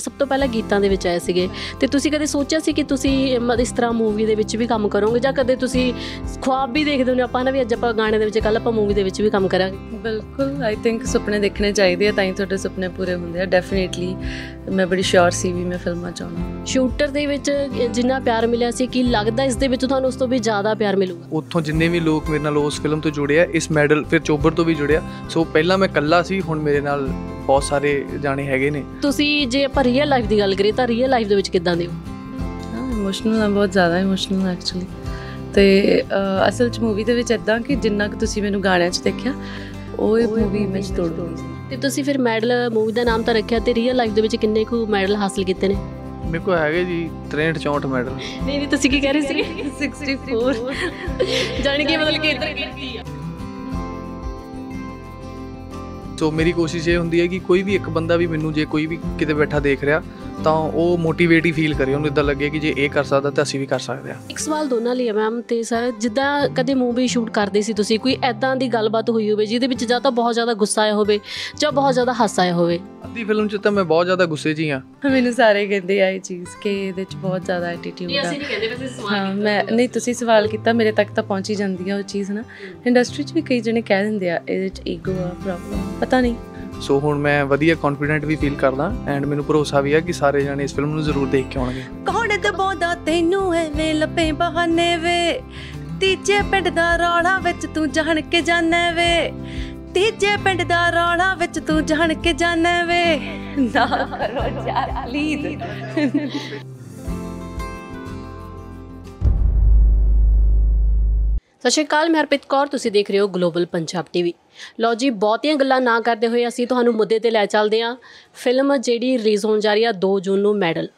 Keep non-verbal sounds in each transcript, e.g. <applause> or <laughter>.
ਸਭ ਤੋਂ ਪਹਿਲਾਂ ਗੀਤਾਂ ਦੇ ਵਿੱਚ ਆਏ ਸੀਗੇ ਤੇ ਤੁਸੀਂ ਕਦੇ ਸੋਚਿਆ ਸੀ ਕਿ ਤੁਸੀਂ ਇਸ ਤਰ੍ਹਾਂ ਮੂਵੀ ਦੇ ਵਿੱਚ ਵੀ ਕੰਮ ਕਰੋਗੇ ਜਾਂ ਕਦੇ ਤੁਸੀਂ ਖੁਆਬ ਵੀ ਦੇਖਦੇ ਹੋ ਆਪਾਂ ਨਾ ਵੀ ਅੱਜ ਆਪਾਂ ਗਾਣੇ ਦੇ ਵਿੱਚ ਕੱਲ ਆਪਾਂ ਮੂਵੀ ਦੇ ਵਿੱਚ ਵੀ ਕੰਮ ਕਰਾਂਗੇ ਬਿਲਕੁਲ ਆਈ ਥਿੰਕ ਸੁਪਨੇ ਦੇਖਣੇ ਚਾਹੀਦੇ ਆ ਤਾਂ ਹੀ ਤੁਹਾਡੇ ਸੁਪਨੇ ਪੂਰੇ ਹੁੰਦੇ ਆ ਡੈਫੀਨਿਟਲੀ ਮੈਂ ਬੜੀ ਸ਼ੋਰ ਸੀ ਵੀ ਮੈਂ ਫਿਲਮਾਂ ਚ ਆਉਣਾ ਸ਼ੂਟਰ ਦੇ ਵਿੱਚ ਜਿੰਨਾ ਪਿਆਰ ਮਿਲਿਆ ਸੀ ਕਿ ਲੱਗਦਾ ਇਸ ਦੇ ਵਿੱਚ ਤੁਹਾਨੂੰ ਉਸ ਤੋਂ ਵੀ ਜ਼ਿਆਦਾ ਪਿਆਰ ਮਿਲੂਗਾ ਉੱਥੋਂ ਜਿੰਨੇ ਵੀ ਲੋਕ ਮੇਰੇ ਨਾਲ ਉਸ ਫਿਲਮ ਤੋਂ ਜੁੜੇ ਆ ਇਸ ਮੈਡਲ ਫਿਰ ਚੋਬਰ ਤੋਂ ਵੀ ਜੁੜਿਆ ਸੋ ਪਹਿਲਾਂ ਮੈਂ ਇਕੱਲਾ ਸੀ ਹੁਣ ਮੇਰੇ ਨਾਲ ਬਹੁਤ ਸਾਰੇ ਜਾਣੇ ਹੈਗੇ ਨੇ ਤੁਸੀਂ ਜੇ ਆਪਾਂ ਰੀਅਲ ਲਾਈਫ ਦੀ ਗੱਲ ਕਰੀਏ ਤਾਂ ਰੀਅਲ ਲਾਈਫ ਦੇ ਵਿੱਚ ਕਿੱਦਾਂ ਦੇ ਹੋ ਹਾਂ ਇਮੋਸ਼ਨਲ ਆ ਬਹੁਤ ਜ਼ਿਆਦਾ ਇਮੋਸ਼ਨਲ ਐਕਚੁਅਲੀ ਤੇ ਅਸਲ ਚ ਮੂਵੀ ਦੇ ਵਿੱਚ ਇਦਾਂ ਕਿ ਜਿੰਨਾ ਕਿ ਤੁਸੀਂ ਮੈਨੂੰ ਗਾਣਿਆਂ 'ਚ ਦੇਖਿਆ ਉਹ ਇਹ ਮੂਵੀ ਵਿੱਚ ਤੋੜ ਦੋ ਤੇ ਤੁਸੀਂ ਫਿਰ ਮੈਡਲ ਮੂਵੀ ਦਾ ਨਾਮ ਤਾਂ ਰੱਖਿਆ ਤੇ ਰੀਅਲ ਲਾਈਫ ਦੇ ਵਿੱਚ ਕਿੰਨੇ ਕੁ ਮੈਡਲ ਹਾਸਲ ਕੀਤੇ ਨੇ ਮੇਰੇ ਕੋਲ ਹੈਗੇ ਜੀ 63 64 ਮੈਡਲ ਨਹੀਂ ਨਹੀਂ ਤੁਸੀਂ ਕੀ ਕਹਿ ਰਹੇ ਸੀ 64 ਜਾਣ ਕੇ ਮਤਲਬ ਕਿ ਇਧਰ ਕੀਤੀ ਆ ਸੋ ਮੇਰੀ ਕੋਸ਼ਿਸ਼ ਇਹ ਹੁੰਦੀ ਹੈ ਕਿ ਕੋਈ ਵੀ ਇੱਕ ਬੰਦਾ ਵੀ ਮੈਨੂੰ ਜੇ ਕੋਈ ਵੀ ਕਿਤੇ ਬੈਠਾ ਦੇਖ ਰਿਹਾ ਤਾਂ ਉਹ ਮੋਟੀਵੇਟਿਵ ਫੀਲ ਕਰੇ ਉਹਨੂੰ ਇਦਾਂ ਲੱਗੇ ਕਿ ਜੇ ਇਹ ਕਰ ਸਕਦਾ ਤਾਂ ਅਸੀਂ ਵੀ ਕਰ ਸਕਦੇ ਹਾਂ ਇੱਕ ਸਵਾਲ ਦੋਨਾਂ ਲਈ ਹੈ ਮੈਮ ਤੇ ਸਰ ਜਿੱਦਾਂ ਕਦੇ ਮੂਵੀ ਸ਼ੂਟ ਕਰਦੇ ਸੀ ਤੁਸੀਂ ਕੋਈ ਐਦਾਂ ਦੀ ਗੱਲਬਾਤ ਹੋਈ ਹੋਵੇ ਜਿਹਦੇ ਵਿੱਚ ਜਾਂ ਤਾਂ ਬਹੁਤ ਜ਼ਿਆਦਾ ਗੁੱਸਾ ਆਇਆ ਹੋਵੇ ਜਾਂ ਬਹੁਤ ਜ਼ਿਆਦਾ ਹਾਸਾ ਆਇਆ ਹੋਵੇ ਅੱਧੀ ਫਿਲਮ 'ਚ ਤਾਂ ਮੈਂ ਬਹੁਤ ਜ਼ਿਆਦਾ ਗੁੱਸੇ 'ਚ ਹੀ ਆ ਮੈਨੂੰ ਸਾਰੇ ਕਹਿੰਦੇ ਆ ਇਹ ਚੀਜ਼ ਕਿ ਇਹਦੇ 'ਚ ਬਹੁਤ ਜ਼ਿਆਦਾ ਐਟੀਟਿਊਡ ਆ ਅਸੀਂ ਨਹੀਂ ਕਹਿੰਦੇ ਵੈਸੇ ਸਵਾਲ ਹਾਂ ਮੈਂ ਨਹੀਂ ਤੁਸੀਂ ਸਵਾਲ ਕੀਤਾ ਮੇਰੇ ਤੱਕ ਤਾਂ ਪਹੁੰਚੀ ਜਾਂਦੀ ਆ ਉਹ ਚੀਜ਼ ਨਾ ਇੰਡਸਟਰੀ 'ਚ ਵੀ ਕਈ ਜਣੇ ਕਹਿ ਦਿੰਦੇ ਆ ਇਹਦੇ 'ਚ ਈਗੋ ਆ ਪ੍ਰੋਬਲਮ ਪਤਾ ਨਹੀਂ ਸੋ ਹੁਣ ਮੈਂ ਵਧੀਆ ਕੌਨਫੀਡੈਂਟ ਵੀ ਫੀਲ ਕਰਦਾ ਐਂਡ ਮੈਨੂੰ ਭਰੋਸਾ ਵੀ ਹੈ ਕਿ ਸਾਰੇ ਜਣੇ ਇਸ ਫਿਲਮ ਨੂੰ ਜ਼ਰੂਰ ਦੇਖ ਕੇ ਆਉਣਗੇ ਕੌਣ ਦਬਾਉਂਦਾ ਤੈਨੂੰ ਐਵੇਂ ਲੱਪੇ ਬਹਾਨੇ ਵੇ ਤੀਜੇ ਪਿੰਡ ਦਾ ਰੌਲਾ ਵਿੱਚ ਤੂੰ ਜਾਣ ਕੇ ਜਾਣਾ ਵੇ ਤੀਜੇ ਪਿੰਡ ਦਾ ਰੌਲਾ ਵਿੱਚ ਤੂੰ ਜਾਣ ਕੇ ਜਾਣਾ ਵੇ ਨਾ ਕਰੋ ਯਾਰ ਪਲੀਜ਼ ਸਤਿ ਮੈਂ ਹਰਪ੍ਰੀਤ ਕੌਰ ਤੁਸੀਂ ਦੇਖ ਰਹੇ ਹੋ ਗਲੋਬਲ ਪੰਜਾਬ ਟੀਵੀ ਲੋ ਜੀ ਬਹੁਤੀਆਂ ਗੱਲਾਂ ਨਾ ਕਰਦੇ ਹੋਏ ਅਸੀਂ ਤੁਹਾਨੂੰ ਮੁੱਦੇ ਤੇ ਲੈ ਚੱਲਦੇ ਆਂ ਫਿਲਮ ਜਿਹੜੀ ਰਿਲੀਜ਼ ਹੋਣ ਜਾ ਰਹੀ ਆ 2 ਜੂਨ ਨੂੰ ਮੈਡਲ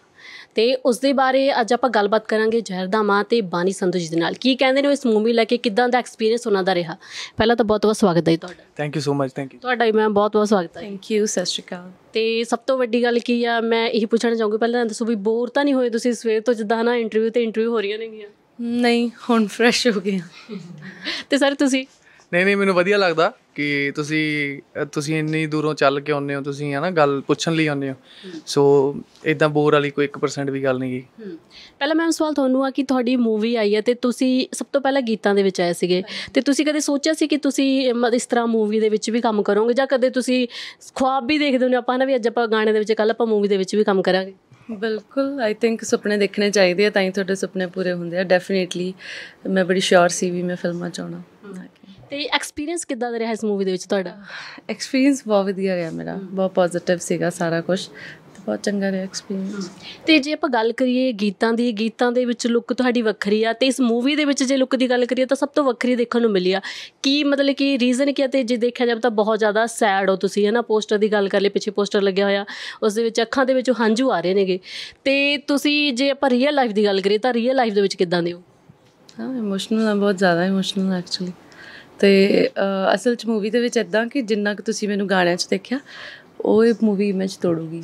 ਤੇ ਉਸ ਦੇ ਬਾਰੇ ਅੱਜ ਆਪਾਂ ਗੱਲਬਾਤ ਕਰਾਂਗੇ ਜ਼ਹਿਰ ਦਾ ਮਾਂ ਤੇ ਬਾਨੀ ਸੰਧੂ ਜੀ ਦੇ ਨਾਲ ਕੀ ਕਹਿੰਦੇ ਨੇ ਇਸ ਮੂਵੀ ਲੈ ਕੇ ਕਿਦਾਂ ਦਾ ਐਕਸਪੀਰੀਅੰਸ ਉਹਨਾਂ ਦਾ ਰਿਹਾ ਪਹਿਲਾਂ ਤਾਂ ਬਹੁਤ ਬਹੁਤ ਸਵਾਗਤ ਹੈ ਤੁਹਾਡਾ thank you so much thank you ਤੁਹਾਡਾ ਵੀ ਮੈਮ ਬਹੁਤ ਬਹੁਤ ਸਵਾਗਤ ਹੈ ਥੈਂਕ ਯੂ ਸਤਿ ਸ਼੍ਰੀ ਅਕਾਲ ਤੇ ਸਭ ਤੋਂ ਵੱਡੀ ਗੱਲ ਕੀ ਆ ਮੈਂ ਇਹ ਪੁੱਛਣਾ ਚਾਹੂੰਗੀ ਪਹਿਲਾਂ ਦੱਸੋ ਵੀ ਬੋਰ ਤਾਂ ਨਹੀਂ ਹੋਏ ਤੁਸੀਂ ਸਵੇਰ ਤੋਂ ਜਿੱਦਾਂ ਨਾ ਇੰਟਰਵਿਊ ਤੇ ਇੰਟਰਵਿਊ ਹੋ ਰਹੀਆਂ ਨੇਗੀਆਂ ਨਹੀਂ ਹੁਣ ਫਰੈਸ਼ ਹੋ ਗਏ ਤੇ ਸਰ ਤੁਸੀਂ ਨਹੀਂ ਨਹੀਂ ਮੈਨੂੰ ਵਧੀਆ ਲੱਗਦਾ ਕਿ ਤੁਸੀਂ ਤੁਸੀਂ ਇੰਨੀ ਦੂਰੋਂ ਚੱਲ ਕੇ ਆਉਂਦੇ ਹੋ ਤੁਸੀਂ ਹਨਾ ਗੱਲ ਪੁੱਛਣ ਲਈ ਆਉਂਦੇ ਹੋ ਸੋ ਇਦਾਂ ਬੋਰ ਵਾਲੀ ਕੋਈ 1% ਵੀ ਗੱਲ ਨਹੀਂ ਗਈ ਪਹਿਲਾਂ ਮੈਂ ਸਵਾਲ ਤੁਹਾਨੂੰ ਆ ਕਿ ਤੁਹਾਡੀ ਮੂਵੀ ਆਈ ਹੈ ਤੇ ਤੁਸੀਂ ਸਭ ਤੋਂ ਪਹਿਲਾਂ ਗੀਤਾਂ ਦੇ ਵਿੱਚ ਆਏ ਸੀਗੇ ਤੇ ਤੁਸੀਂ ਕਦੇ ਸੋਚਿਆ ਸੀ ਕਿ ਤੁਸੀਂ ਇਸ ਤਰ੍ਹਾਂ ਮੂਵੀ ਦੇ ਵਿੱਚ ਵੀ ਕੰਮ ਕਰੋਗੇ ਜਾਂ ਕਦੇ ਤੁਸੀਂ ਖੁਆਬ ਵੀ ਦੇਖਦੇ ਹੋ ਆਪਾਂ ਨਾ ਵੀ ਅੱਜ ਆਪਾਂ ਗਾਣੇ ਦੇ ਵਿੱਚ ਕੱਲ ਆਪਾਂ ਮੂਵੀ ਦੇ ਵਿੱਚ ਵੀ ਕੰਮ ਕਰਾਂਗੇ ਬਿਲਕੁਲ ਆਈ ਥਿੰਕ ਸੁਪਨੇ ਦੇਖਣੇ ਚਾਹੀਦੇ ਆ ਤਾਂ ਹੀ ਤੁਹਾਡੇ ਸੁਪਨੇ ਪੂਰੇ ਹੁੰਦੇ ਆ ਡੈਫੀਨਿਟਲੀ ਮੈਂ ਬੜੀ ਸ਼ੋਰ ਸੀ ਵੀ ਮੈਂ ਫਿਲਮਾਂ ਚ ਆਉਣਾ ਤੇ ਐਕਸਪੀਰੀਅੰਸ ਕਿੱਦਾਂ ਦਾ ਰਿਹਾ ਇਸ ਮੂਵੀ ਦੇ ਵਿੱਚ ਤੁਹਾਡਾ ਐਕਸਪੀਰੀਅੰਸ ਬਹੁਤ ਵਧੀਆ ਰਿਹਾ ਮੇਰਾ ਬਹੁਤ ਪੋਜ਼ਿਟਿਵ ਸੀਗਾ ਸਾਰਾ ਕੁਝ ਬਹੁਤ ਚੰਗਾ ਰਿਹਾ ਐਕਸਪੀਰੀਅੰਸ ਤੇ ਜੇ ਆਪਾਂ ਗੱਲ ਕਰੀਏ ਗੀਤਾਂ ਦੀ ਗੀਤਾਂ ਦੇ ਵਿੱਚ ਲੁੱਕ ਤੁਹਾਡੀ ਵੱਖਰੀ ਆ ਤੇ ਇਸ ਮੂਵੀ ਦੇ ਵਿੱਚ ਜੇ ਲੁੱਕ ਦੀ ਗੱਲ ਕਰੀਏ ਤਾਂ ਸਭ ਤੋਂ ਵੱਖਰੀ ਦੇਖਣ ਨੂੰ ਮਿਲੀ ਆ ਕੀ ਮਤਲਬ ਕਿ ਰੀਜ਼ਨ ਕੀ ਆ ਤੇ ਜੇ ਦੇਖਿਆ ਜਾਵੇ ਤਾਂ ਬਹੁਤ ਜ਼ਿਆਦਾ ਸੈਡ ਹੋ ਤੁਸੀਂ ਹਨਾ ਪੋਸਟਰ ਦੀ ਗੱਲ ਕਰ ਲਈ ਪਿੱਛੇ ਪੋਸਟਰ ਲੱਗਿਆ ਹੋਇਆ ਉਸ ਦੇ ਵਿੱਚ ਅੱਖਾਂ ਦੇ ਵਿੱਚ ਹੰਝੂ ਆ ਰਹੇ ਨੇਗੇ ਤੇ ਤੁਸੀਂ ਜੇ ਆਪਾਂ ਰੀਅਲ ਲਾਈਫ ਦੀ ਗੱਲ ਕਰੀਏ ਤਾਂ ਰੀਅਲ ਲਾਈਫ ਦੇ ਵਿੱਚ ਕਿਦਾਂ ਦੇ ਹੋ ਹਾਂ ਇਮੋਸ਼ਨਲ ਆ ਬਹੁਤ ਜ਼ਿਆਦਾ ਇਮੋਸ਼ਨਲ ਐਕਚੁਅਲੀ ਤੇ ਅਸਲ ਚ ਮੂਵੀ ਦੇ ਵਿੱਚ ਇਦਾਂ ਕਿ ਜਿੰਨਾ ਕਿ ਤੁਸੀਂ ਮੈਨੂੰ ਗਾਣਿਆਂ 'ਚ ਦੇਖਿਆ ਉਹ ਇਹ ਮੂਵੀ ਇਮੇਜ ਤੋੜੂਗੀ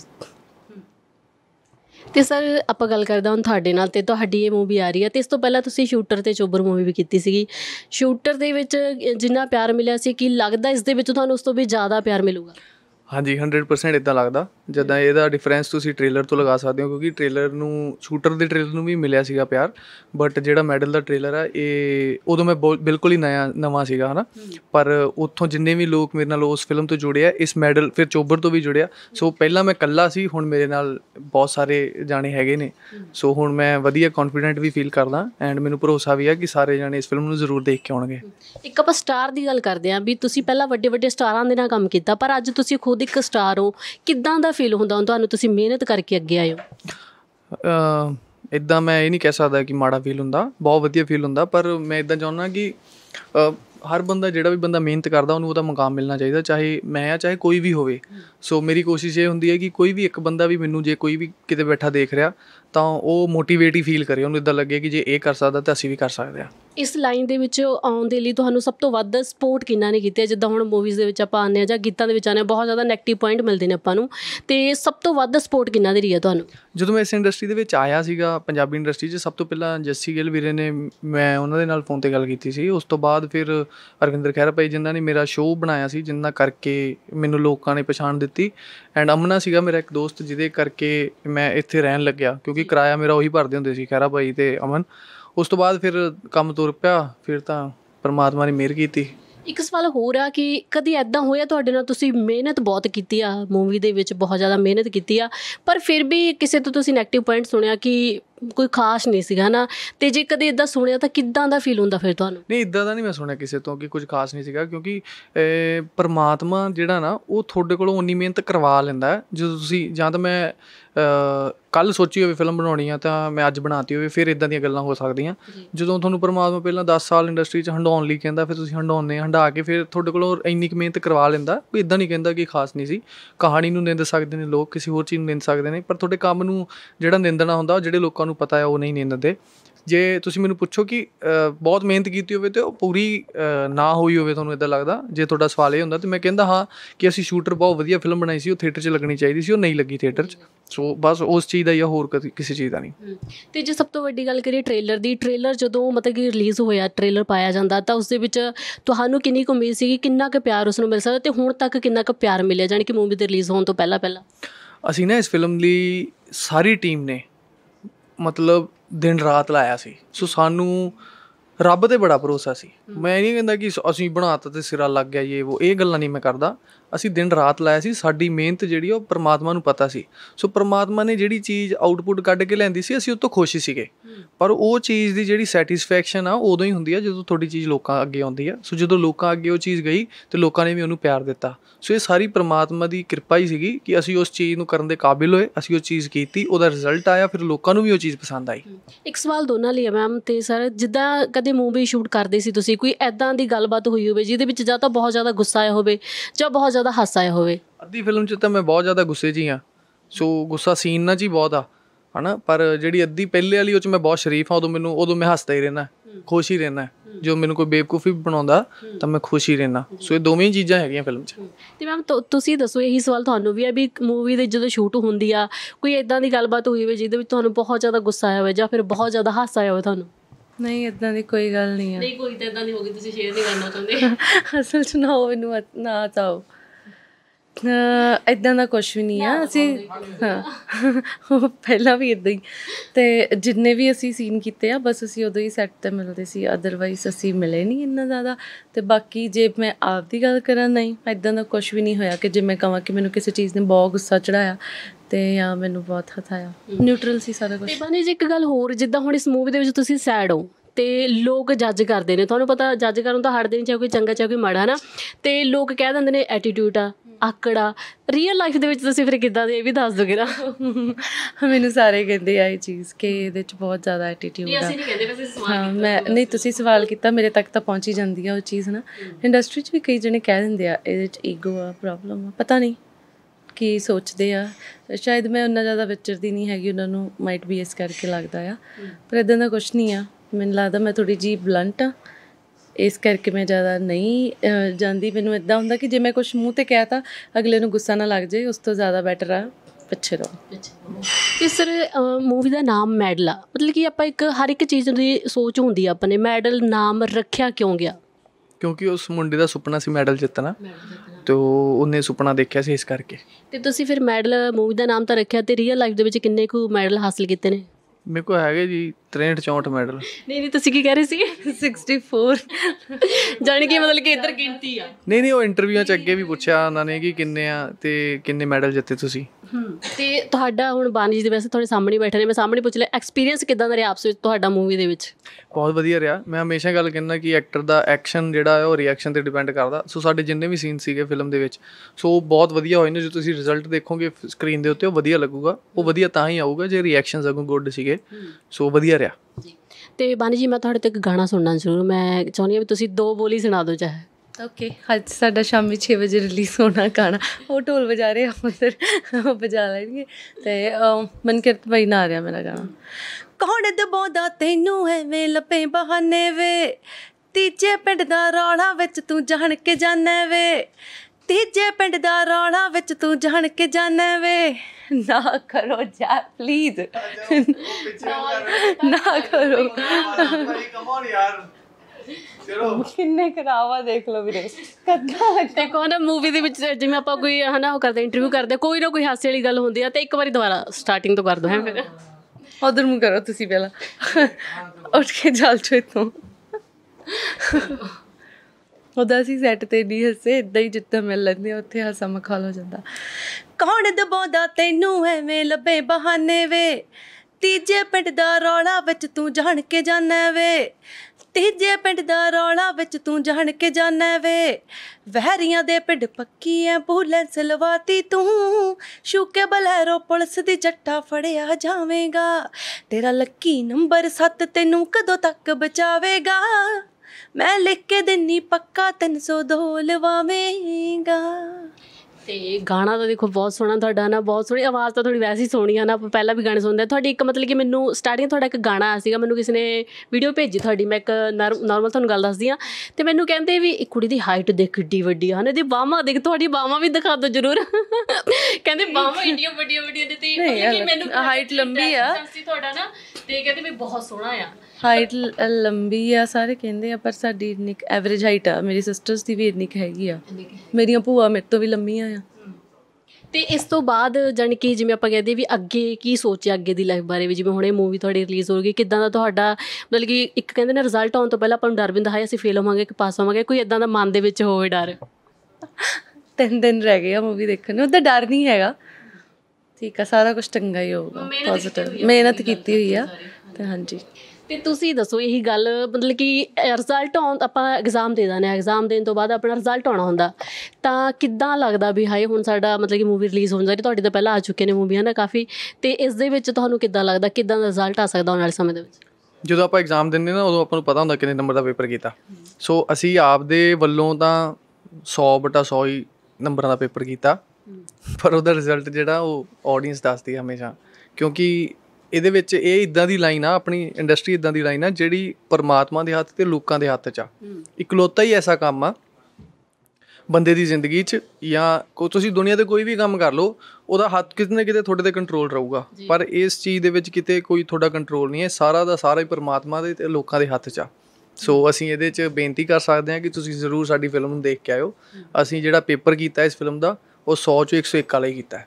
ਤੇ ਸਰ ਆਪਾਂ ਗੱਲ ਕਰਦਾ ਹੁਣ ਤੁਹਾਡੇ ਨਾਲ ਤੇ ਤੁਹਾਡੀ ਇਹ ਮੂਵੀ ਆ ਰਹੀ ਹੈ ਤੇ ਇਸ ਤੋਂ ਪਹਿਲਾਂ ਤੁਸੀਂ ਸ਼ੂਟਰ ਤੇ ਚੋਬਰ ਮੂਵੀ ਵੀ ਕੀਤੀ ਸੀਗੀ ਸ਼ੂਟਰ ਦੇ ਵਿੱਚ ਜਿੰਨਾ ਪਿਆਰ ਮਿਲਿਆ ਸੀ ਕਿ ਲੱਗਦਾ ਇਸ ਦੇ ਵਿੱਚ ਤੁਹਾਨੂੰ ਉਸ ਤੋਂ ਵੀ ਜ਼ਿਆਦਾ ਪਿਆਰ ਮਿਲੂਗਾ ਹਾਂਜੀ 100% ਇਦਾਂ ਲੱਗਦਾ ਜਦਾਂ ਇਹਦਾ ਡਿਫਰੈਂਸ ਤੁਸੀਂ ਟ੍ਰੇਲਰ ਤੋਂ ਲਗਾ ਸਕਦੇ ਹੋ ਕਿਉਂਕਿ ਟ੍ਰੇਲਰ ਨੂੰ ਸ਼ੂਟਰ ਦੇ ਟ੍ਰੇਲਰ ਨੂੰ ਵੀ ਮਿਲਿਆ ਸੀਗਾ ਪਿਆਰ ਬਟ ਜਿਹੜਾ ਮੈਡਲ ਦਾ ਟ੍ਰੇਲਰ ਆ ਇਹ ਉਦੋਂ ਮੈਂ ਬਿਲਕੁਲ ਹੀ ਨਵਾਂ ਨਵਾਂ ਸੀਗਾ ਹਨਾ ਪਰ ਉੱਥੋਂ ਜਿੰਨੇ ਵੀ ਲੋਕ ਮੇਰੇ ਨਾਲ ਉਸ ਫਿਲਮ ਤੋਂ ਜੁੜੇ ਆ ਇਸ ਮੈਡਲ ਫਿਰ ਚੋਬਰ ਤੋਂ ਵੀ ਜੁੜਿਆ ਸੋ ਪਹਿਲਾਂ ਮੈਂ ਇਕੱਲਾ ਸੀ ਹੁਣ ਮੇਰੇ ਨਾਲ ਬਹੁਤ ਸਾਰੇ ਜਾਣੇ ਹੈਗੇ ਨੇ ਸੋ ਹੁਣ ਮੈਂ ਵਧੀਆ ਕੌਨਫੀਡੈਂਟ ਵੀ ਫੀਲ ਕਰਦਾ ਐਂਡ ਮੈਨੂੰ ਭਰੋਸਾ ਵੀ ਆ ਕਿ ਸਾਰੇ ਜਾਣੇ ਇਸ ਫਿਲਮ ਨੂੰ ਜ਼ਰੂਰ ਦੇਖ ਕੇ ਆਉਣਗੇ ਇੱਕ ਆਪਾਂ ਸਟਾਰ ਦੀ ਗੱਲ ਕਰਦੇ ਆਂ ਵੀ ਤੁਸੀਂ ਪਹਿਲਾਂ ਵੱਡੇ ਵੱਡੇ ਸਟਾਰਾਂ ਦੇ ਨਾਲ ਕੰਮ ਕੀਤਾ ਪਰ ਅੱਜ ਤੁਸੀਂ ਖੁਦ ਇੱਕ ਸਟਾਰ ਹੋ ਕਿੱਦਾਂ ਦਾ ਫੀਲ ਹੁੰਦਾ ਹੁੰਦਾ ਤੁਹਾਨੂੰ ਤੁਸੀਂ ਮਿਹਨਤ ਕਰਕੇ ਅੱਗੇ ਆਇਓ ਅ ਇਦਾਂ ਮੈਂ ਇਹ ਨਹੀਂ ਕਹਿ ਸਕਦਾ ਕਿ ਮਾੜਾ ਫੀਲ ਹੁੰਦਾ ਬਹੁਤ ਵਧੀਆ ਫੀਲ ਹੁੰਦਾ ਪਰ ਮੈਂ ਇਦਾਂ ਚਾਹੁੰਦਾ ਕਿ ਹਰ ਬੰਦਾ ਜਿਹੜਾ ਵੀ ਬੰਦਾ ਮਿਹਨਤ ਕਰਦਾ ਉਹਨੂੰ ਉਹਦਾ ਮੁਕਾਮ ਮਿਲਣਾ ਚਾਹੀਦਾ ਚਾਹੇ ਮੈਂ ਆ ਚਾਹੇ ਕੋਈ ਵੀ ਹੋਵੇ ਸੋ ਮੇਰੀ ਕੋਸ਼ਿਸ਼ ਇਹ ਹੁੰਦੀ ਹੈ ਕਿ ਕੋਈ ਵੀ ਇੱਕ ਬੰਦਾ ਵੀ ਮੈਨੂੰ ਜੇ ਕੋਈ ਵੀ ਕਿਤੇ ਬੈਠਾ ਦੇਖ ਰਿਹਾ ਤਾਂ ਉਹ ਮੋਟੀਵੇਟ ਹੀ ਫੀਲ ਕਰੇ ਉਹਨੂੰ ਇਦਾਂ ਲੱਗੇ ਕਿ ਜੇ ਇਹ ਕਰ ਸਕਦਾ ਤਾਂ ਅਸੀਂ ਵੀ ਕਰ ਸਕਦੇ ਆ ਇਸ ਲਾਈਨ ਦੇ ਵਿੱਚ ਆਉਣ ਦੇ ਲਈ ਤੁਹਾਨੂੰ ਸਭ ਤੋਂ ਵੱਧ ਸਪੋਰਟ ਕਿੰਨਾ ਨੇ ਕੀਤਾ ਜਿੱਦਾਂ ਹੁਣ ਮੂਵੀਜ਼ ਦੇ ਵਿੱਚ ਆਪਾਂ ਆਨੇ ਆ ਜਾਂ ਗੀਤਾਂ ਦੇ ਵਿੱਚ ਆਨੇ ਬਹੁਤ ਜ਼ਿਆਦਾ ਨੈਗੇਟਿਵ ਪੁਆਇੰਟ ਮਿਲਦੇ ਨੇ ਆਪਾਂ ਨੂੰ ਤੇ ਸਭ ਤੋਂ ਵੱਧ ਸਪੋਰਟ ਕਿੰਨਾ ਦੇ ਰਹੀ ਹੈ ਤੁਹਾਨੂੰ ਜਦੋਂ ਮੈਂ ਇਸ ਇੰਡਸਟਰੀ ਦੇ ਵਿੱਚ ਆਇਆ ਸੀਗਾ ਪੰਜਾਬੀ ਇੰਡਸਟਰੀ 'ਚ ਸਭ ਤੋਂ ਪਹਿਲਾਂ ਜੱਸੀ ਗਿੱਲ ਵੀਰੇ ਨੇ ਮੈਂ ਉਹਨਾਂ ਦੇ ਨਾਲ ਫੋਨ ਤੇ ਗੱਲ ਕੀਤੀ ਸੀ ਉਸ ਤੋਂ ਬਾਅਦ ਫਿਰ ਅਰਵਿੰਦਰ ਖਹਿਰਾ ਭਾਈ ਜਿਨ੍ਹਾਂ ਨੇ ਮੇਰਾ ਸ਼ੋਅ ਬਣਾਇਆ ਸੀ ਜਿੰਨਾ ਕਰਕੇ ਮੈਨੂੰ ਲੋਕਾਂ ਨੇ ਪਛਾਣ ਦਿੱਤੀ ਐਂਡ ਅਮਨਾ ਸੀਗਾ ਮੇਰਾ ਇੱਕ ਦੋਸਤ ਜਿਹਦੇ ਕਰਕੇ ਮੈਂ ਇੱਥੇ ਰਹਿਣ ਲੱਗਿਆ ਕਿਉਂਕਿ ਕਿਰਾਇਆ ਮੇਰਾ ਉਹੀ ਭਰਦੇ ਹੁੰਦੇ ਸੀ ਖਹਿਰਾ ਭਾਈ ਤੇ ਅਮਨ ਉਸ ਤੋਂ ਬਾਅਦ ਫਿਰ ਕੰਮ ਤੁਰ ਪਿਆ ਫਿਰ ਤਾਂ ਪਰਮਾਤਮਾ ਨੇ ਮਿਹਰ ਕੀਤੀ ਇੱਕ ਸਵਾਲ ਹੋਰ ਆ ਕਿ ਕਦੀ ਐਦਾਂ ਹੋਇਆ ਤੁਹਾਡੇ ਨਾਲ ਤੁਸੀਂ ਮਿਹਨਤ ਬਹੁਤ ਕੀਤੀ ਆ ਮੂਵੀ ਦੇ ਵਿੱਚ ਬਹੁਤ ਜ਼ਿਆਦਾ ਮਿਹਨਤ ਕੀਤੀ ਆ ਪਰ ਫਿਰ ਵੀ ਕਿਸੇ ਤੋਂ ਤੁਸੀਂ 네ਗੇਟਿਵ ਪੁਆਇੰਟ ਸੁਣਿਆ ਕਿ ਕੋਈ ਖਾਸ ਨਹੀਂ ਸੀਗਾ ਨਾ ਤੇ ਜੇ ਕਦੇ ਐਦਾਂ ਸੁਣਿਆ ਤਾਂ ਕਿੱਦਾਂ ਦਾ ਫੀਲ ਹੁੰਦਾ ਫਿਰ ਤੁਹਾਨੂੰ ਨਹੀਂ ਇਦਾਂ ਦਾ ਨਹੀਂ ਮੈਂ ਸੁਣਿਆ ਕਿਸੇ ਤੋਂ ਕਿ ਕੁਝ ਖਾਸ ਨਹੀਂ ਸੀਗਾ ਕਿਉਂਕਿ ਪਰਮਾਤਮਾ ਜਿਹੜਾ ਨਾ ਉਹ ਤੁਹਾਡੇ ਕੋਲੋਂ ਉਨੀ ਮਿਹਨਤ ਕਰਵਾ ਲੈਂਦਾ ਜਦੋਂ ਤੁਸੀਂ ਜਾਂ ਤਾਂ ਮੈਂ ਕੱਲ ਸੋਚੀ ਹੋਵੇ ਫਿਲਮ ਬਣਾਉਣੀ ਆ ਤਾਂ ਮੈਂ ਅੱਜ ਬਣਾਤੀ ਹੋਵੇ ਫਿਰ ਇਦਾਂ ਦੀਆਂ ਗੱਲਾਂ ਹੋ ਸਕਦੀਆਂ ਜਦੋਂ ਤੁਹਾਨੂੰ ਪਰਮਾਤਮਾ ਪਹਿਲਾਂ 10 ਸਾਲ ਇੰਡਸਟਰੀ 'ਚ ਹੰਡਾਉਣ ਲਈ ਕਹਿੰਦਾ ਫਿਰ ਤੁਸੀਂ ਹੰਡਾਉਂਦੇ ਹੰਡਾ ਕੇ ਫਿਰ ਤੁਹਾਡੇ ਕੋਲੋਂ ਇੰਨੀ ਕੁ ਮਿਹਨਤ ਕਰਵਾ ਲੈਂਦਾ ਵੀ ਇਦਾਂ ਨਹੀਂ ਕਹਿੰਦਾ ਕਿ ਖਾਸ ਨਹੀਂ ਸੀ ਕਹਾਣੀ ਨੂੰ ਨਿੰਦ ਸਕਦੇ ਨੇ ਲੋਕ ਕਿਸੇ ਹੋਰ ਚੀਜ਼ ਨੂੰ ਨਿੰਦ ਸਕਦੇ ਨੇ ਪਰ ਤੁਹਾਡੇ ਕੰਮ ਨੂੰ ਜਿਹੜਾ ਨਿੰਦਣਾ ਹੁੰਦਾ ਉਹ ਜਿਹੜੇ ਲੋਕਾਂ ਨੂੰ ਪਤਾ ਹੈ ਉਹ ਨਹੀਂ ਨਿੰਦਦੇ ਜੇ ਤੁਸੀਂ ਮੈਨੂੰ ਪੁੱਛੋ ਕਿ ਬਹੁਤ ਮਿਹਨਤ ਕੀਤੀ ਹੋਵੇ ਤੇ ਉਹ ਪੂਰੀ ਨਾ ਹੋਈ ਹੋਵੇ ਤੁਹਾਨੂੰ ਇਦਾਂ ਲੱਗਦਾ ਜੇ ਤੁਹਾਡਾ ਸਵਾਲ ਇਹ ਹੁੰਦਾ ਤੇ ਮੈਂ ਕਹਿੰਦਾ ਹਾਂ ਕਿ ਅਸੀਂ ਸ਼ੂਟਰ ਬਹੁਤ ਵਧੀਆ ਫਿਲਮ ਬਣਾਈ ਸੀ ਉਹ ਥੀਏਟਰ 'ਚ ਲੱਗਣੀ ਚਾਹੀਦੀ ਸੀ ਉਹ ਨਹੀਂ ਲੱਗੀ ਥੀਏਟਰ 'ਚ ਸੋ ਬਸ ਉਸ ਚੀਜ਼ ਦਾ ਜਾਂ ਹੋਰ ਕਿਸੇ ਚੀਜ਼ ਦਾ ਨਹੀਂ ਤੇ ਜੇ ਸਭ ਤੋਂ ਵੱਡੀ ਗੱਲ ਕਰੀਏ ਟ੍ਰੇਲਰ ਦੀ ਟ੍ਰੇਲਰ ਜਦੋਂ ਮਤਲਬ ਕਿ ਰਿਲੀਜ਼ ਹੋਇਆ ਟ੍ਰੇਲਰ ਪਾਇਆ ਜਾਂਦਾ ਤਾਂ ਉਸ ਦੇ ਵਿੱਚ ਤੁਹਾਨੂੰ ਕਿੰਨੀ ਕੁ ਉਮੀਦ ਸੀ ਕਿੰਨਾ ਕੁ ਪਿਆਰ ਉਸ ਨੂੰ ਮਿਲ ਸਕਦਾ ਤੇ ਹੁਣ ਤੱਕ ਕਿੰਨਾ ਕੁ ਪਿਆਰ ਮਿਲਿਆ ਜਾਨੀ ਕਿ ਮੂਵੀ ਦੇ ਰਿਲੀਜ਼ ਹੋਣ ਤੋਂ ਪਹਿਲਾਂ ਪਹਿਲਾਂ ਅਸੀਂ ਨਾ ਇਸ ਫਿਲਮ ਲਈ ਸਾਰੀ ਟੀਮ ਨੇ ਮਤਲਬ ਦਿਨ ਰਾਤ ਲਾਇਆ ਸੀ ਸੋ ਸਾਨੂੰ ਰੱਬ 'ਤੇ ਬੜਾ ਭਰੋਸਾ ਸੀ ਮੈਂ ਨਹੀਂ ਕਹਿੰਦਾ ਕਿ ਅਸੀਂ ਬਣਾਤਾ ਤੇ ਸਿਰਾ ਲੱਗ ਗਿਆ ਇਹ ਉਹ ਇਹ ਗੱਲਾਂ ਨਹੀਂ ਮੈਂ ਕਰਦਾ ਅਸੀਂ ਦਿਨ ਰਾਤ ਲਾਇਆ ਸੀ ਸਾਡੀ ਮਿਹਨਤ ਜਿਹੜੀ ਉਹ ਪ੍ਰਮਾਤਮਾ ਨੂੰ ਪਤਾ ਸੀ ਸੋ ਪ੍ਰਮਾਤਮਾ ਨੇ ਜਿਹੜੀ ਚੀਜ਼ ਆਊਟਪੁੱਟ ਕੱਢ ਕੇ ਲੈਂਦੀ ਸੀ ਅਸੀਂ ਉਹ ਤੋਂ ਖੁਸ਼ ਸੀਗੇ ਪਰ ਉਹ ਚੀਜ਼ ਦੀ ਜਿਹੜੀ ਸੈਟੀਸਫੈਕਸ਼ਨ ਆ ਉਦੋਂ ਹੀ ਹੁੰਦੀ ਆ ਜਦੋਂ ਤੁਹਾਡੀ ਚੀਜ਼ ਲੋਕਾਂ ਅੱਗੇ ਆਉਂਦੀ ਆ ਸੋ ਜਦੋਂ ਲੋਕਾਂ ਅੱਗੇ ਉਹ ਚੀਜ਼ ਗਈ ਤੇ ਲੋਕਾਂ ਨੇ ਵੀ ਉਹਨੂੰ ਪਿਆਰ ਦਿੱਤਾ ਸੋ ਇਹ ਸਾਰੀ ਪ੍ਰਮਾਤਮਾ ਦੀ ਕਿਰਪਾ ਹੀ ਸੀਗੀ ਕਿ ਅਸੀਂ ਉਸ ਚੀਜ਼ ਨੂੰ ਕਰਨ ਦੇ ਕਾਬਿਲ ਹੋਏ ਅਸੀਂ ਉਹ ਚੀਜ਼ ਕੀਤੀ ਉਹਦਾ ਰਿਜ਼ਲਟ ਆਇਆ ਫਿਰ ਲੋਕਾਂ ਨੂੰ ਵੀ ਉਹ ਚੀਜ਼ ਪਸੰਦ ਆਈ ਇੱਕ ਸਵਾਲ ਦੋਨਾਂ ਲਈ ਹੈ ਮੈਮ ਤੇ ਸਰ ਜਿੱਦਾਂ ਕਦੇ ਮੂਵੀ ਸ਼ੂਟ ਕਰਦੇ ਸੀ ਤੁਸੀਂ ਕੋਈ ਐਦਾਂ ਦੀ ਗੱਲਬਾਤ ਹੋਈ ਹੋਵੇ ਜਿਹਦੇ ਵਿੱਚ ਜਾਂ ਤਾਂ ਬਹੁਤ ਜ਼ਿਆਦਾ ਗੁੱਸਾ ਆਇਆ ਹੋਵੇ ਜਾਂ ਬਹੁਤ ਜ਼ਿਆਦਾ ਹਾਸਾ ਆਇਆ ਹੋਵੇ ਅੱਧੀ ਫਿਲਮ 'ਚ ਤਾਂ ਮੈਂ ਬਹੁਤ ਜ਼ਿਆਦਾ ਗੁੱਸੇ 'ਚ ਹੀ ਆ ਸੋ ਗੁੱਸਾ ਸੀਨ ਨਾ ਜੀ ਬਹੁਤ ਆ ਹਨਾ ਪਰ ਜਿਹੜੀ ਅੱਧੀ ਪਹਿਲੇ ਵਾਲੀ ਉਹ 'ਚ ਮੈਂ ਬਹੁਤ ਸ਼ਰੀਫ ਆ ਉਦੋਂ ਮੈਨੂੰ ਉਦੋਂ ਮੈਂ ਹੱਸਦਾ ਹੀ ਰਹਿਣਾ ਖੁਸ਼ ਹੀ ਰਹਿਣਾ ਜੋ ਮੈਨੂੰ ਕੋਈ ਬੇਵਕੂਫੀ ਬਣਾਉਂਦਾ ਤਾਂ ਮੈਂ ਖੁਸ਼ ਹੀ ਰਹਿਣਾ ਸੋ ਇਹ ਦੋਵੇਂ ਚੀਜ਼ਾਂ ਹੈਗੀਆਂ ਫਿਲਮ 'ਚ ਤੇ ਮੈਮ ਤੁਸੀਂ ਦੱਸੋ ਇਹੀ ਸਵਾਲ ਤੁਹਾਨੂੰ ਵੀ ਆ ਵੀ ਮੂਵੀ ਦੇ ਜਦੋਂ ਸ਼ੂਟ ਹੁੰਦੀ ਆ ਕੋਈ ਐਦਾਂ ਦੀ ਗੱਲਬਾਤ ਹੋਈ ਹੋਵੇ ਜਿਹਦੇ ਵਿੱਚ ਤੁਹਾਨੂੰ ਬਹੁਤ ਜ਼ਿਆਦਾ ਗੁੱਸਾ ਆਇਆ ਹੋਵੇ ਜਾਂ ਫਿਰ ਬਹੁਤ ਜ਼ਿਆਦਾ ਹਾਸਾ ਆਇਆ ਹੋਵੇ ਤੁਹਾਨੂੰ ਨਹੀਂ ਇਦਾਂ ਦੀ ਕੋਈ ਗੱਲ ਨਹੀਂ ਆ ਨਹੀਂ ਕੋਈ ਤਾਂ ਇਦਾਂ ਦੀ ਹੋਗੀ ਤੁਸੀਂ ਸ਼ੇਅਰ ਨਹੀਂ ਕਰਨਾ ਚਾਹੁੰਦੇ <laughs> ਅਸਲ ਚ ਨਾ ਉਹ ਮੈਨੂੰ ਨਾ ਆਤਾਓ ਇਦਾਂ ਦਾ ਕੁਝ ਵੀ ਨਹੀਂ ਆ ਅਸੀਂ ਹਾਂ <laughs> ਪਹਿਲਾਂ ਵੀ ਇਦਾਂ ਹੀ ਤੇ ਜਿੰਨੇ ਵੀ ਅਸੀਂ ਸੀਨ ਕੀਤੇ ਆ ਬਸ ਅਸੀਂ ਉਦੋਂ ਹੀ ਸੈੱਟ ਤੇ ਮਿਲਦੇ ਸੀ ਅਦਰਵਾਈਜ਼ ਅਸੀਂ ਮਿਲੇ ਨਹੀਂ ਇੰਨਾ ਜ਼ਿਆਦਾ ਤੇ ਬਾਕੀ ਜੇ ਮੈਂ ਆਪ ਦੀ ਗੱਲ ਕਰਾਂ ਨਹੀਂ ਇਦਾਂ ਦਾ ਕੁਝ ਵੀ ਨਹੀਂ ਹੋਇਆ ਕਿ ਜੇ ਮੈਂ ਕਹਾਂ ਕਿ ਮੈਨੂੰ ਕਿਸੇ ਚੀਜ਼ ਨੇ ਬਹੁਤ ਗੁੱਸਾ ਚੜਾਇਆ ਤੇ ਆ ਮੈਨੂੰ ਬਹੁਤ ਹਸਾਇਆ ਨਿਊਟਰਲ ਸੀ ਸਾਰਾ ਕੁਝ ਤੇ ਬਾਨੀ ਜੀ ਇੱਕ ਗੱਲ ਹੋਰ ਜਿੱਦਾਂ ਹੁਣ ਇਸ ਮੂਵੀ ਦੇ ਵਿੱਚ ਤੁਸੀਂ ਸੈਡ ਹੋ ਤੇ ਲੋਕ ਜੱਜ ਕਰਦੇ ਨੇ ਤੁਹਾਨੂੰ ਪਤਾ ਜੱਜ ਕਰਨ ਤਾਂ ਹਟਦੇ ਨਹੀਂ ਚਾਹੇ ਕੋਈ ਚੰਗਾ ਚਾਹੇ ਕੋਈ ਮਾੜਾ ਨਾ ਤੇ ਲੋਕ ਕਹਿ ਦਿੰਦੇ ਨੇ ਐਟੀਟਿਊਡ ਆ ਆਕੜਾ ਰੀਅਲ ਲਾਈਫ ਦੇ ਵਿੱਚ ਤੁਸੀਂ ਫਿਰ ਕਿੱਦਾਂ ਦੇ ਇਹ ਵੀ ਦੱਸ ਦੋਗੇ ਨਾ <laughs> ਮੈਨੂੰ ਸਾਰੇ ਕਹਿੰਦੇ ਆ ਇਹ ਚੀਜ਼ ਕਿ ਇਹਦੇ ਵਿੱਚ ਬਹੁਤ ਜ਼ਿਆਦਾ ਐਟੀਟਿਊਡ ਆ ਅਸੀਂ ਨਹੀਂ ਕਹਿੰਦੇ ਵੈਸੇ ਸਵਾਲ ਕੀਤਾ ਮੈਂ ਨਹੀਂ ਤੁਸੀਂ ਸਵਾਲ ਕੀਤਾ ਮੇਰੇ ਤੱਕ ਤਾਂ ਪਹੁੰਚੀ ਜਾਂਦੀ ਆ ਉਹ ਚੀਜ਼ ਨਾ ਇੰਡਸਟਰੀ 'ਚ ਵੀ ਕਈ ਜਣੇ ਕਹਿ ਦਿੰਦੇ ਆ ਇਹਦੇ ਵਿੱਚ ਈਗੋ ਆ ਪ੍ਰੋਬਲਮ ਆ ਪਤਾ ਨਹੀਂ ਕੀ ਸੋਚਦੇ ਆ ਸ਼ਾਇਦ ਮੈਂ ਉਹਨਾਂ ਜ਼ਿਆਦਾ ਵਿਚਰਦੀ ਨਹੀਂ ਹੈਗੀ ਉਹਨਾਂ ਨੂੰ ਮਾਈਟ ਬੀ ਇਸ ਕਰਕੇ ਲੱਗਦਾ ਆ ਪਰ ਇਦਾਂ ਦਾ ਕੁਝ ਨਹੀਂ ਆ ਮੈਨੂੰ ਲੱਗਦਾ ਮੈਂ ਥੋੜੀ ਜੀ ਬਲੰਟ ਆ ਇਸ ਕਰਕੇ ਮੈਂ ਜ਼ਿਆਦਾ ਨਹੀਂ ਜਾਂਦੀ ਮੈਨੂੰ ਇਦਾਂ ਹੁੰਦਾ ਕਿ ਜੇ ਮੈਂ ਕੁਝ ਮੂੰਹ ਤੇ ਕਹਿਤਾ ਅਗਲੇ ਨੂੰ ਗੁੱਸਾ ਨਾ ਲੱਗ ਜਾਏ ਉਸ ਤੋਂ ਜ਼ਿਆਦਾ ਬੈਟਰ ਆ ਪਿੱਛੇ ਰਹੋ ਇਸ ਤਰ੍ਹਾਂ ਮੂਵੀ ਦਾ ਨਾਮ ਮੈਡਲਾ ਮਤਲਬ ਕਿ ਆਪਾਂ ਇੱਕ ਹਰ ਇੱਕ ਚੀਜ਼ ਦੀ ਸੋਚ ਹੁੰਦੀ ਆ ਆਪਣੇ ਮੈਡਲ ਨਾਮ ਰੱਖਿਆ ਕਿਉਂ ਗਿਆ ਕਿਉਂਕਿ ਉਸ ਮੁੰਡੇ ਦਾ ਸੁਪਨਾ ਸੀ ਮੈਡਲ ਜਿੱਤਣਾ ਤੋ ਉਹਨੇ ਸੁਪਨਾ ਦੇਖਿਆ ਸੀ ਇਸ ਕਰਕੇ ਤੇ ਤੁਸੀਂ ਫਿਰ ਮੈਡਲ ਮੂਵੀ ਦਾ ਨਾਮ ਤਾਂ ਰੱਖਿਆ ਤੇ ਰੀਅਲ ਲਾਈਫ ਦੇ ਵਿੱਚ ਕਿੰਨੇ ਕੁ ਮੈਡਲ ਹਾਸਲ ਕੀਤੇ ਨੇ ਮੇਰੇ ਕੋ ਹੈਗੇ ਜੀ 63 64 ਮੈਡਲ ਨਹੀਂ ਨਹੀਂ ਤੁਸੀਂ ਕੀ ਕਹਿ ਰਹੇ ਸੀ 64 ਜਾਣ ਕੇ ਮਤਲਬ ਕਿ ਇੱਧਰ ਗਿਣਤੀ ਆ ਨਹੀਂ ਨਹੀਂ ਉਹ ਇੰਟਰਵਿਊਆਂ ਚ ਅੱਗੇ ਵੀ ਪੁੱਛਿਆ ਉਹਨਾਂ ਨੇ ਕਿ ਕਿੰਨੇ ਆ ਤੇ ਕਿੰਨੇ ਮੈਡਲ ਜਿੱਤੇ ਤੁਸੀਂ ਤੇ ਤੁਹਾਡਾ ਹੁਣ ਬਾਨੀ ਜੀ ਵੈਸੇ ਤੁਹਾਡੇ ਸਾਹਮਣੇ ਬੈਠੇ ਨੇ ਮੈਂ ਸਾਹਮਣੇ ਪੁੱਛ ਲਿਆ ਐਕਸਪੀਰੀਅੰਸ ਕਿਦਾਂ ਦਾ ਰਿਹਾ ਆਪਸ ਵਿੱਚ ਤੁਹਾਡਾ ਮੂਵੀ ਦੇ ਵਿੱਚ ਬਹੁਤ ਵਧੀਆ ਰਿਹਾ ਮੈਂ ਹਮੇਸ਼ਾ ਗੱਲ ਕਹਿੰਦਾ ਕਿ ਐਕਟਰ ਦਾ ਐਕਸ਼ਨ ਜਿਹੜਾ ਹੈ ਉਹ ਰਿਐਕਸ਼ਨ ਤੇ ਡਿਪੈਂਡ ਕਰਦਾ ਸੋ ਸਾਡੇ ਜਿੰਨੇ ਵੀ ਸੀਨ ਸੀਗੇ ਫਿਲਮ ਦੇ ਵਿੱਚ ਸੋ ਬਹੁਤ ਵਧੀਆ ਹੋਏ ਨੇ ਜੇ ਤੁਸੀਂ ਰਿਜ਼ਲਟ ਦੇਖੋਗੇ ਸਕਰੀਨ ਦੇ ਉੱਤੇ ਉਹ ਵਧੀਆ ਲੱਗੂਗਾ ਉਹ ਵਧੀਆ ਤਾਂ ਹੀ ਆਊਗਾ ਜੇ ਰਿਐਕਸ਼ਨਸ ਅਗੋਂ ਗੁੱਡ ਸੀਗੇ ਸੋ ਵਧੀਆ ਰਿਹਾ ਜੀ ਤੇ ਬਾਨੀ ਜੀ ਮੈਂ ਤੁਹਾਡੇ ਤੋਂ ਇੱਕ ਗਾਣਾ ਸੁਣਨਾ ਜ਼ਰੂਰ ਮੈਂ ਚਾਹੁੰਦੀ ਹਾਂ ਵੀ ਤੁਸੀਂ ਦੋ ਬੋਲੀ ਸੁਣਾ ਦਿਓ ਚਾਹੇ ਓਕੇ ਅੱਜ ਸਾਡਾ ਸ਼ਾਮੀ 6 ਵਜੇ ਰਿਲੀਜ਼ ਹੋਣਾ ਗਾਣਾ ਉਹ ਢੋਲ ਵਜਾ ਰਹੇ ਆਪਾਂ ਉਹ ਵਜਾ ਲੈਣਗੇ ਤੇ ਕਰਤ ਭਾਈ ਨਾ ਰਿਹਾ ਮੇਰਾ ਗਾਣਾ ਕੌਣ ਦਬੋਦਾ ਤੈਨੂੰ ਐਵੇਂ ਲਪੇ ਬਹਾਨੇ ਵੇ ਤੀਜੇ ਪਿੰਡ ਦਾ ਰੌਲਾ ਵਿੱਚ ਤੂੰ ਜਾਣ ਕੇ ਜਾਣਾ ਵੇ ਤੀਜੇ ਪਿੰਡ ਦਾ ਰੌਲਾ ਵਿੱਚ ਤੂੰ ਜਾਣ ਕੇ ਜਾਣਾ ਵੇ ਨਾ ਕਰੋ ਜਾ ਪਲੀਜ਼ ਨਾ ਕਰੋ ਕਮਾਨ ਯਾਰ ਚਲੋ ਕਿੰਨੇ ਕਰਾਵਾ ਦੇਖ ਲਓ ਵੀਰੇ ਕੱਦਾਂ ਦੇਖੋ ਨਾ ਮੂਵੀ ਦੇ ਵਿੱਚ ਜਿਵੇਂ ਆਪਾਂ ਕੋਈ ਹਨਾ ਉਹ ਕਰਦੇ ਇੰਟਰਵਿਊ ਕਰਦੇ ਕੋਈ ਨਾ ਕੋਈ ਹਾਸੇ ਵਾਲੀ ਗੱਲ ਹੁੰਦੀ ਆ ਤੇ ਇੱਕ ਵਾਰੀ ਦੁਬਾਰਾ ਸਟਾਰਟਿੰਗ ਤੋਂ ਕਰ ਦੋ ਹੈ ਫਿਰ ਉਧਰ ਮੂ ਕਰੋ ਤੁਸੀਂ ਪਹਿਲਾਂ ਉੱਠ ਕੇ ਜਲ ਚੋ ਇਤੋਂ ਉਹਦਾ ਸੀ ਸੈੱਟ ਤੇ ਨਹੀਂ ਹੱਸੇ ਇਦਾਂ ਹੀ ਜਿੱਦਾਂ ਮਿਲ ਲੈਂਦੇ ਉੱਥੇ ਹਾਸਾ ਮਖਾਲ ਹੋ ਜਾਂਦਾ ਕੌਣ ਦਬੋਦਾ ਤੈਨੂੰ ਐਵੇਂ ਲੱਭੇ ਬਹਾਨੇ ਵੇ ਤੀਜੇ ਪਿੰਡ ਦਾ ਰੌਲਾ ਵਿੱਚ ਤੂੰ ਜਾਣ ਕੇ ਜਾਣਾ ਵੇ ਤੀਜੇ ਪਿੰਡ ਦਾ ਰੌਲਾ ਵਿੱਚ ਤੂੰ ਜਾਣ ਕੇ ਜਾਣਾ ਵੇ ਵਹਿਰੀਆਂ ਦੇ ਪਿੰਡ ਪੱਕੀ ਐ ਬੂਲੈਂਸ ਸਲਵਾਤੀ ਤੂੰ ਸ਼ੂਕੇ ਬਲੈਰੋ ਪੁਲਿਸ ਦੀ ਜੱਟਾ ਫੜਿਆ ਜਾਵੇਂਗਾ ਤੇਰਾ ਲੱਕੀ ਨੰਬਰ 7 ਤੈਨੂੰ ਕਦੋਂ ਤੱਕ ਬਚਾਵੇਗਾ ਮੈਂ ਲਿਖ ਕੇ ਦਿੰਨੀ ਪੱਕਾ 302 ਲਵਾਵੇਂਗਾ ਤੇ ਗਾਣਾ ਤਾਂ ਦੇਖੋ ਬਹੁਤ ਸੋਹਣਾ ਤੁਹਾਡਾ ਨਾ ਬਹੁਤ ਸੋਹਣੀ ਆਵਾਜ਼ ਤਾਂ ਥੋੜੀ ਵੈਸੀ ਸੋਹਣੀ ਆ ਨਾ ਆਪਾਂ ਪਹਿਲਾਂ ਵੀ ਗਾਣੇ ਸੁਣਦੇ ਤੁਹਾਡੀ ਇੱਕ ਮਤਲਬ ਕਿ ਮੈਨੂੰ ਸਟਾਰਟਿੰਗ ਤੁਹਾਡਾ ਇੱਕ ਗਾਣਾ ਆ ਸੀਗਾ ਮੈਨੂੰ ਕਿਸੇ ਨੇ ਵੀਡੀਓ ਭੇਜੀ ਤੁਹਾਡੀ ਮੈਂ ਇੱਕ ਨਾਰਮਲ ਤੁਹਾਨੂੰ ਗੱਲ ਦੱਸਦੀ ਆ ਤੇ ਮੈਨੂੰ ਕਹਿੰਦੇ ਵੀ ਇੱਕ ਕੁੜੀ ਦੀ ਹਾਈਟ ਦੇਖ ਕਿੱਡੀ ਵੱਡੀ ਆ ਹਨਾ ਤੇ ਬਾਹਾਂ ਦੇਖ ਤੁਹਾਡੀ ਬਾਹਾਂ ਵੀ ਦਿਖਾ ਦਿਓ ਜ਼ਰੂਰ <laughs> ਕਹਿੰਦੇ ਬਾਹਾਂ ਇੰਡੀਆ ਵੱਡੀਆਂ ਵੱਡੀਆਂ ਨੇ ਤੇ ਮੈਨੂੰ ਹਾਈਟ ਲੰਬੀ ਆ ਤੁਹਾਡਾ ਨਾ ਤੇ ਕਹਿੰਦੇ ਵੀ ਬਹੁਤ ਸੋਹਣਾ ਆ ਹਾਈਟ ਲੰਬੀ ਆ ਸਾਰੇ ਕਹਿੰਦੇ ਆ ਪਰ ਸਾਡੀ ਇੰਨੀ ਐਵਰੇਜ ਹਾਈਟ ਆ ਮੇਰੀ ਸਿਸਟਰਸ ਦੀ ਵੀ ਇੰਨੀ ਹੈਗੀ ਆ ਮੇਰੀਆਂ ਭੂਆ ਮੇਰੇ ਤੋਂ ਵੀ ਲੰਮੀਆਂ ਆ ਤੇ ਇਸ ਤੋਂ ਬਾਅਦ ਜਣ ਕੀ ਜਿਵੇਂ ਆਪਾਂ ਕਹਦੇ ਵੀ ਅੱਗੇ ਕੀ ਸੋਚਿਆ ਅੱਗੇ ਦੀ ਲਾਈਫ ਬਾਰੇ ਵੀ ਜਿਵੇਂ ਹੁਣੇ ਮੂਵੀ ਤੁਹਾਡੀ ਰਿਲੀਜ਼ ਹੋ ਗਈ ਕਿਦਾਂ ਦਾ ਤੁਹਾਡਾ ਮਤਲਬ ਕਿ ਇੱਕ ਕਹਿੰਦੇ ਨੇ ਰਿਜ਼ਲਟ ਆਉਣ ਤੋਂ ਪਹਿਲਾਂ ਆਪਾਂ ਨੂੰ ਡਰ ਵੀ ਹੁੰਦਾ ਹੈ ਅਸੀਂ ਫੇਲ ਹੋਵਾਂਗੇ ਕਿ ਪਾਸ ਹੋਵਾਂਗੇ ਕੋਈ ਇਦਾਂ ਦਾ ਮਨ ਦੇ ਵਿੱਚ ਹੋਵੇ ਡਰ ਤਿੰਨ ਦਿਨ ਰਹਿ ਗਏ ਆ ਮੂਵੀ ਦੇਖਣ ਨੂੰ ਉਹਦਾ ਡਰ ਨਹੀਂ ਹੈਗਾ ਠੀਕ ਆ ਸਾਰਾ ਕੁਝ ਚੰਗਾ ਹੀ ਹੋਊਗਾ ਪੋਜ਼ਿਟਿਵ ਮਿਹਨਤ ਕੀਤੀ ਹੋਈ ਆ ਤੇ ਹਾਂਜੀ ਤੇ ਤੁਸੀਂ ਦੱਸੋ ਇਹੀ ਗੱਲ ਮਤਲਬ ਕਿ ਰਿਜ਼ਲਟ ਆਉਂ ਆਪਾਂ ਐਗਜ਼ਾਮ ਦੇ ਦਾਨੇ ਐਗਜ਼ਾਮ ਦੇਣ ਤੋਂ ਬਾਅਦ ਆਪਣਾ ਰਿਜ਼ਲਟ ਆਉਣਾ ਹੁੰਦਾ ਤਾਂ ਕਿੱਦਾਂ ਲੱਗਦਾ ਵੀ ਹਾਏ ਹੁਣ ਸਾਡਾ ਮਤਲਬ ਕਿ ਮੂਵੀ ਰਿਲੀਜ਼ ਹੋਣ ਜਾ ਰਹੀ ਤੁਹਾਡੀ ਤਾਂ ਪਹਿਲਾਂ ਆ ਚੁੱਕੇ ਨੇ ਮੂਵੀਆਂ ਨਾ ਕਾਫੀ ਤੇ ਇਸ ਦੇ ਵਿੱਚ ਤੁਹਾਨੂੰ ਕਿੱਦਾਂ ਲੱਗਦਾ ਕਿੱਦਾਂ ਦਾ ਰਿਜ਼ਲਟ ਆ ਸਕਦਾ ਆਉਣ ਵਾਲੇ ਸਮੇਂ ਦੇ ਵਿੱਚ ਜਦੋਂ ਆਪਾਂ ਐਗਜ਼ਾਮ ਦਿੰਦੇ ਨਾ ਉਦੋਂ ਆਪਾਂ ਨੂੰ ਪਤਾ ਹੁੰਦਾ ਕਿੰਨੇ ਨੰਬਰ ਦਾ ਪੇਪਰ ਕੀਤਾ ਸੋ ਅਸੀਂ ਆਪ ਦੇ ਵੱਲੋਂ ਤਾਂ 100/100 ਬਟਾ ਹੀ ਨੰਬਰਾਂ ਦਾ ਪੇਪਰ ਕੀਤਾ ਪਰ ਉਹਦਾ ਰਿਜ਼ਲਟ ਜਿਹੜਾ ਉਹ ਆਡੀਅנס ਦੱਸਦੀ ਹੈ ਹਮੇਸ਼ਾ ਕਿਉਂਕਿ ਇਹਦੇ ਵਿੱਚ ਇਹ ਇਦਾਂ ਦੀ ਲਾਈਨ ਆ ਆਪਣੀ ਇੰਡਸਟਰੀ ਇਦਾਂ ਦੀ ਲਾਈਨ ਆ ਜਿਹੜੀ ਪਰਮਾਤਮਾ ਦੇ ਹੱਥ ਤੇ ਲੋਕਾਂ ਦੇ ਹੱਥ 'ਚ ਆ ਇਕਲੌਤਾ ਹੀ ਐਸਾ ਕੰਮ ਆ ਬੰਦੇ ਦੀ ਜ਼ਿੰਦਗੀ 'ਚ ਜਾਂ ਕੋ ਤੁਸੀਂ ਦੁਨੀਆ ਦੇ ਕੋਈ ਵੀ ਕੰਮ ਕਰ ਲਓ ਉਹਦਾ ਹੱਥ ਕਿਤੇ ਨਾ ਕਿਤੇ ਤੁਹਾਡੇ ਤੇ ਕੰਟਰੋਲ ਰਹੂਗਾ ਪਰ ਇਸ ਚੀਜ਼ ਦੇ ਵਿੱਚ ਕਿਤੇ ਕੋਈ ਤੁਹਾਡਾ ਕੰਟਰੋਲ ਨਹੀਂ ਹੈ ਸਾਰਾ ਦਾ ਸਾਰਾ ਹੀ ਪਰਮਾਤਮਾ ਦੇ ਤੇ ਲੋਕਾਂ ਦੇ ਹੱਥ 'ਚ ਆ ਸੋ ਅਸੀਂ ਇਹਦੇ 'ਚ ਬੇਨਤੀ ਕਰ ਸਕਦੇ ਹਾਂ ਕਿ ਤੁਸੀਂ ਜ਼ਰੂਰ ਸਾਡੀ ਫਿਲਮ ਨੂੰ ਦੇਖ ਕੇ ਆਇਓ ਅਸੀਂ ਜਿਹੜਾ ਪੇਪਰ ਕੀਤਾ ਇਸ ਫਿਲਮ ਦਾ ਉਹ 100 ਚੋਂ 101 ਵਾਲਾ ਹੀ ਕੀਤਾ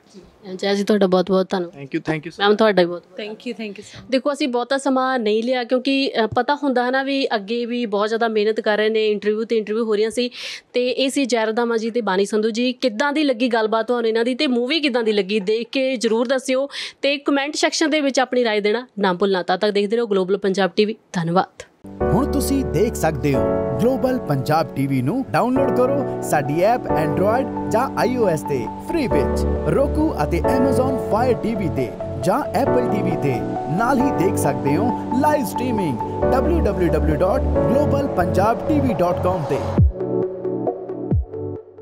ਜੈ ਜੀ ਤੁਹਾਡਾ ਬਹੁਤ ਬਹੁਤ ਧੰਨਵਾਦ thank you thank you ma'am ਤੁਹਾਡਾ ਵੀ ਬਹੁਤ ਥੈਂਕ ਯੂ ਥੈਂਕ ਯੂ ਦੇਖੋ ਅਸੀਂ ਬਹੁਤਾ ਸਮਾਂ ਨਹੀਂ ਲਿਆ ਕਿਉਂਕਿ ਪਤਾ ਹੁੰਦਾ ਹੈ ਨਾ ਵੀ ਅੱਗੇ ਵੀ ਬਹੁਤ ਜ਼ਿਆਦਾ ਮਿਹਨਤ ਕਰ ਰਹੇ ਨੇ ਇੰਟਰਵਿਊ ਤੇ ਇੰਟਰਵਿਊ ਹੋ ਰਹੀਆਂ ਸੀ ਤੇ ਇਹ ਸੀ ਜੈਰਦਾਮਾ ਜੀ ਤੇ ਬਾਨੀ ਸੰਧੂ ਜੀ ਕਿੱਦਾਂ ਦੀ ਲੱਗੀ ਗੱਲਬਾਤ ਤੁਹਾਨੂੰ ਇਹਨਾਂ ਦੀ ਤੇ ਮੂਵੀ ਕਿੱਦਾਂ ਦੀ ਲੱਗੀ ਦੇਖ ਕੇ ਜਰੂਰ ਦੱਸਿਓ ਤੇ ਕਮੈਂਟ ਸੈਕਸ਼ਨ ਦੇ ਵਿੱਚ ਆਪਣੀ رائے ਦੇਣਾ ਨਾ ਭੁੱਲਣਾ ਤਾਂ ਤੱਕ ਦੇਖਦੇ ਰਹੋ ਗਲੋਬਲ ਪੰਜਾਬ ਟੀਵੀ ਧੰਨਵਾਦ ਹੁਣ ਤੁਸੀਂ ਦੇਖ ਸਕਦੇ ਹੋ ਗਲੋਬਲ ਪੰਜਾਬ ਟੀਵੀ ਨੂੰ ਡਾਊਨਲੋਡ ਕਰੋ ਸਾਡੀ ਐਪ ਐਂਡਰੋਇਡ ਜਾਂ ਆਈਓਐਸ ਤੇ ਫ੍ਰੀ ਵਿੱਚ ਰੋਕੂ ਅਤੇ ਐਮਾਜ਼ਾਨ ਫਾਇਰ ਟੀਵੀ ਤੇ ਜਾਂ ਐਪਲ ਟੀਵੀ ਤੇ ਨਾਲ ਹੀ ਦੇਖ ਸਕਦੇ ਹੋ ਲਾਈਵ ਸਟ੍ਰੀਮਿੰਗ www.globalpunjabtv.com ਤੇ